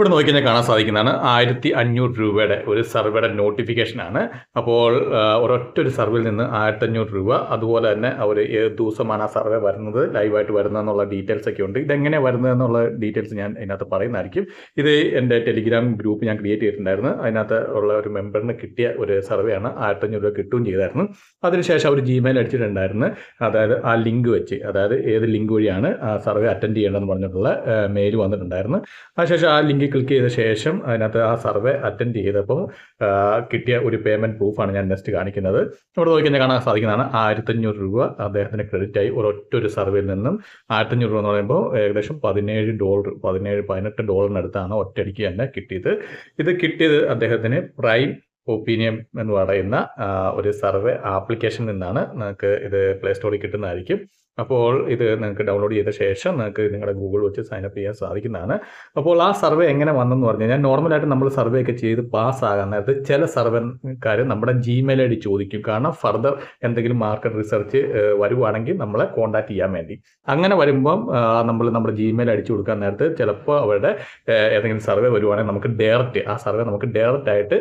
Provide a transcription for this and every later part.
ഇവിടെ നോക്കി കാണാൻ സാധിക്കുന്നതാണ് ആയിരത്തി അഞ്ഞൂറ് രൂപയുടെ ഒരു സർവേയുടെ നോട്ടിഫിക്കേഷനാണ് അപ്പോൾ ഒരൊറ്റ ഒരു സർവേയിൽ നിന്ന് ആയിരത്തി അഞ്ഞൂറ് രൂപ അതുപോലെ തന്നെ അവർ ഏത് ദിവസമാണ് ആ സർവേ വരുന്നത് ലൈവായിട്ട് വരുന്നതെന്നുള്ള ഡീറ്റെയിൽസ് ഒക്കെ ഉണ്ട് ഇതെങ്ങനെ വരുന്നത് എന്നുള്ള ഡീറ്റെയിൽസ് ഞാൻ അതിനകത്ത് പറയുന്നതായിരിക്കും ഇത് എൻ്റെ ടെലിഗ്രാം ഗ്രൂപ്പ് ഞാൻ ക്രിയേറ്റ് ചെയ്തിട്ടുണ്ടായിരുന്നു അതിനകത്ത് ഉള്ള ഒരു മെമ്പറിന് കിട്ടിയ ഒരു സർവേയാണ് ആയിരത്തി അഞ്ഞൂറ് രൂപ കിട്ടുകയും ചെയ്തായിരുന്നു അതിനുശേഷം അവർ ജിമെയിൽ അടിച്ചിട്ടുണ്ടായിരുന്നു അതായത് ആ ലിങ്ക് വെച്ച് അതായത് ഏത് ലിങ്ക് വഴിയാണ് സർവേ അറ്റൻഡ് ചെയ്യേണ്ടതെന്ന് പറഞ്ഞിട്ടുള്ള മെയിൽ വന്നിട്ടുണ്ടായിരുന്നു അതിനുശേഷം ആ ലിങ്ക് ക്ലിക്ക് ചെയ്ത ശേഷം അതിനകത്ത് ആ സർവേ അറ്റൻഡ് ചെയ്തപ്പോൾ കിട്ടിയ ഒരു പേയ്മെന്റ് പ്രൂഫാണ് ഞാൻ നെക്സ്റ്റ് കാണിക്കുന്നത് ഇവിടെ നോക്കിക്കഴിഞ്ഞാൽ കാണാൻ സാധിക്കുന്നതാണ് ആയിരത്തഞ്ഞൂറ് രൂപ അദ്ദേഹത്തിന് ആയി ഒരൊറ്റ ഒരു സർവേയിൽ നിന്നും ആയിരത്തഞ്ഞൂറ് രൂപ എന്ന് പറയുമ്പോൾ ഏകദേശം പതിനേഴ് ഡോളർ പതിനേഴ് പതിനെട്ട് ഡോളറിനടുത്താണ് ഒറ്റയടിക്ക് തന്നെ കിട്ടിയത് ഇത് കിട്ടിയത് അദ്ദേഹത്തിന് പ്രൈം ഒപ്പീനിയൻ എന്ന് പറയുന്ന ഒരു സർവേ ആപ്ലിക്കേഷനിൽ നിന്നാണ് നിങ്ങൾക്ക് ഇത് പ്ലേ സ്റ്റോറിൽ കിട്ടുന്നതായിരിക്കും അപ്പോൾ ഇത് നിങ്ങൾക്ക് ഡൗൺലോഡ് ചെയ്ത ശേഷം നിങ്ങൾക്ക് നിങ്ങളുടെ ഗൂഗിൾ വെച്ച് സൈനപ്പ് ചെയ്യാൻ സാധിക്കുന്നതാണ് അപ്പോൾ ആ സർവേ എങ്ങനെ വന്നെന്ന് പറഞ്ഞു കഴിഞ്ഞാൽ നോർമലായിട്ട് നമ്മൾ സർവേ ഒക്കെ ചെയ്ത് പാസ്സാകാൻ നേരത്തെ ചില സർവേക്കാർ നമ്മുടെ ജിമെയിൽ ഐ ഡി ചോദിക്കും കാരണം ഫർദർ എന്തെങ്കിലും മാർക്കറ്റ് റിസർച്ച് വരുവാണെങ്കിൽ നമ്മളെ കോൺടാക്ട് ചെയ്യാൻ വേണ്ടി അങ്ങനെ വരുമ്പം നമ്മൾ നമ്മുടെ ജിമെയിൽ അടിച്ചു കൊടുക്കാൻ നേരത്തെ ചിലപ്പോൾ അവരുടെ ഏതെങ്കിലും സർവേ വരുവാണെങ്കിൽ നമുക്ക് ഡയറക്റ്റ് ആ സർവേ നമുക്ക് ഡയറക്റ്റ് ആയിട്ട്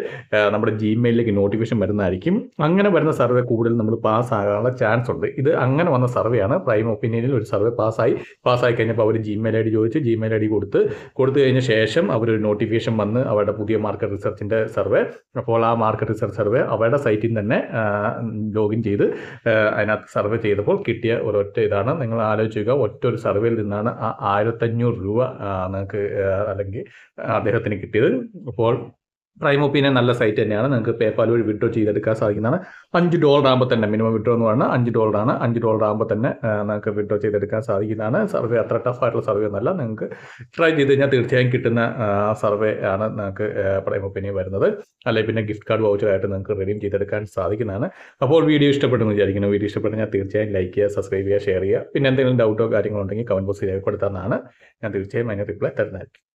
നമ്മുടെ ജിമെയിലേക്ക് നോട്ടിഫിക്കേഷൻ വരുന്നതായിരിക്കും അങ്ങനെ വരുന്ന സർവേ കൂടുതൽ നമ്മൾ പാസ്സാകാനുള്ള ചാൻസ് ഉണ്ട് ഇത് അങ്ങനെ വന്ന സർവേയാണ് പ്രൈം ഒപ്പീനിയനിൽ ഒരു സർവേ പാസ്സായി പാസ്സായി കഴിഞ്ഞപ്പോൾ അവർ ജിമെയിൽ ഐ ഡി ചോദിച്ച് ജിമെയിൽ ഐ ഡി കൊടുത്ത് കൊടുത്തു കഴിഞ്ഞ ശേഷം അവരൊരു നോട്ടിഫിക്കേഷൻ വന്ന് അവരുടെ പുതിയ മാർക്കറ്റ് റിസർച്ചിൻ്റെ സർവേ അപ്പോൾ ആ മാർക്കറ്റ് റിസർച്ച് സർവേ അവരുടെ സൈറ്റിൽ തന്നെ ലോഗിൻ ചെയ്ത് അതിനകത്ത് സർവേ ചെയ്തപ്പോൾ കിട്ടിയ ഒരൊറ്റ ഇതാണ് നിങ്ങൾ ആലോചിക്കുക ഒറ്റ ഒരു സർവേയിൽ നിന്നാണ് ആ ആയിരത്തഞ്ഞൂറ് രൂപ നിങ്ങൾക്ക് അല്ലെങ്കിൽ അദ്ദേഹത്തിന് കിട്ടിയത് അപ്പോൾ പ്രൈം ഒപ്പീനിയൻ നല്ല സൈറ്റ് തന്നെയാണ് നിങ്ങൾക്ക് പേപ്പാൽ വഴി വിഡ്രോ ചെയ്തെടുക്കാൻ സാധിക്കുന്നതാണ് അഞ്ച് ഡോളർ ആകുമ്പോൾ തന്നെ മിനിമം വിഡ്രോ എന്ന് പറഞ്ഞാൽ അഞ്ച് ആണ് അഞ്ച് ഡോളർ ആകുമ്പോൾ തന്നെ നിങ്ങൾക്ക് വിഡ്രോ ചെയ്തെടുക്കാൻ സാധിക്കുന്നതാണ് സർവേ അത്ര ടഫ് ആയിട്ടുള്ള സർവേ ഒന്നല്ല നിങ്ങൾക്ക് ട്രൈ ചെയ്ത് കഴിഞ്ഞാൽ തീർച്ചയായും കിട്ടുന്ന സർവേ ആണ് നിങ്ങൾക്ക് പ്രൈം ഒപ്പീനിയൻ വരുന്നത് അല്ലെങ്കിൽ പിന്നെ ഗിഫ്റ്റ് കാർഡ് വൗച്ചറായിട്ട് നിങ്ങൾക്ക് റിഡീം ചെയ്തെടുക്കാൻ സാധിക്കുന്നതാണ് അപ്പോൾ വീഡിയോ ഇഷ്ടപ്പെടുന്നു വിചാരിക്കുന്നു വീഡിയോ ഇഷ്ടപ്പെടുന്ന തീർച്ചയായും ലൈക്ക് ചെയ്യുക സബ്സ്ക്രൈബ് ചെയ്യുക ഷെയർ ചെയ്യുക പിന്നെ എന്തെങ്കിലും ഡൗട്ടോ കാര്യങ്ങളോ ഉണ്ടെങ്കിൽ കമൻറ്റ് ബോക്സിൽ രേഖപ്പെടുത്താവുന്നതാണ് ഞാൻ തീർച്ചയായും അതിന് റിപ്ലൈ തരുന്നതായിരിക്കും